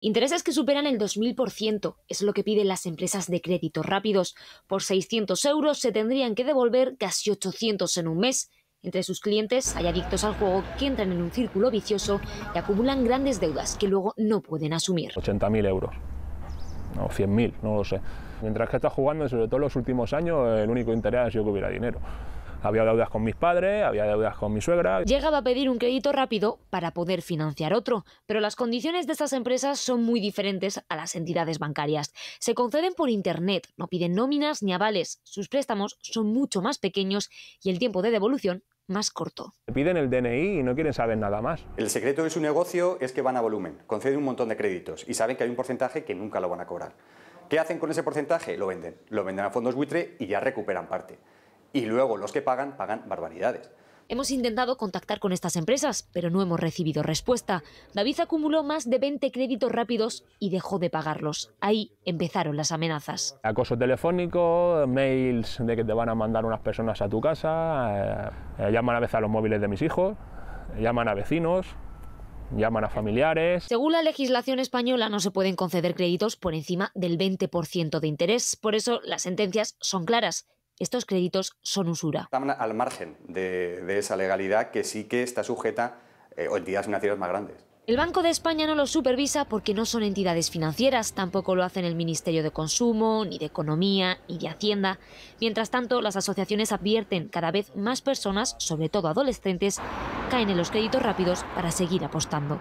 Intereses que superan el 2000% es lo que piden las empresas de créditos rápidos. Por 600 euros se tendrían que devolver casi 800 en un mes. Entre sus clientes hay adictos al juego que entran en un círculo vicioso y acumulan grandes deudas que luego no pueden asumir. 80.000 euros o 100.000, no lo sé. Mientras que estás jugando, sobre todo los últimos años, el único interés ha sido que hubiera dinero. Había deudas con mis padres, había deudas con mi suegra. Llegaba a pedir un crédito rápido para poder financiar otro, pero las condiciones de estas empresas son muy diferentes a las entidades bancarias. Se conceden por Internet, no piden nóminas ni avales, sus préstamos son mucho más pequeños y el tiempo de devolución más corto. Piden el DNI y no quieren saber nada más. El secreto de su negocio es que van a volumen, conceden un montón de créditos y saben que hay un porcentaje que nunca lo van a cobrar. ¿Qué hacen con ese porcentaje? Lo venden. Lo venden a fondos buitre y ya recuperan parte y luego los que pagan pagan barbaridades. Hemos intentado contactar con estas empresas, pero no hemos recibido respuesta. David acumuló más de 20 créditos rápidos y dejó de pagarlos. Ahí empezaron las amenazas. Acoso telefónico, mails de que te van a mandar unas personas a tu casa, eh, eh, llaman a veces a los móviles de mis hijos, llaman a vecinos, llaman a familiares. Según la legislación española, no se pueden conceder créditos por encima del 20% de interés. Por eso las sentencias son claras estos créditos son usura. Están al margen de, esa legalidad que sí que está sujeta a eh, entidades financieras más grandes. El Banco de España no los supervisa porque no son entidades financieras, tampoco lo hacen el Ministerio de Consumo, ni de Economía, ni de Hacienda. Mientras tanto, las asociaciones advierten cada vez más personas, sobre todo adolescentes, caen en los créditos rápidos para seguir apostando.